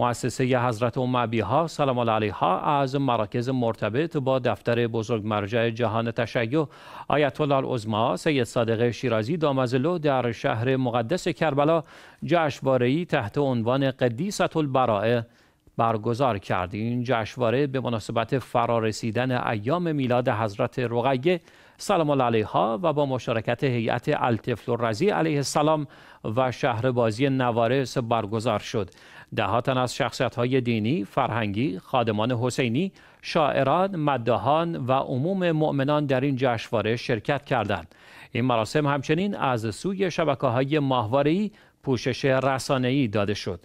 مؤسسه حضرت ام ها سلام علیها از مراکز مرتبط با دفتر بزرگ مرجع جهان تشیع آیت الله العظما سید صادق شیرازی دامزلو در شهر مقدس کربلا ای تحت عنوان قدیسة البرائه برگزار کرد این جشنواره به مناسبت فرارسیدن ایام میلاد حضرت رقیه سلام الله علیها و با مشارکت هیئت التفل رضی علیه السلام و شهر بازی نوارس برگزار شد دهاتن از شخصیت های دینی، فرهنگی، خادمان حسینی، شاعران، مدهان و عموم مؤمنان در این جشنواره شرکت کردند. این مراسم همچنین از سوی شبکه های پوشش رسانه‌ای داده شد.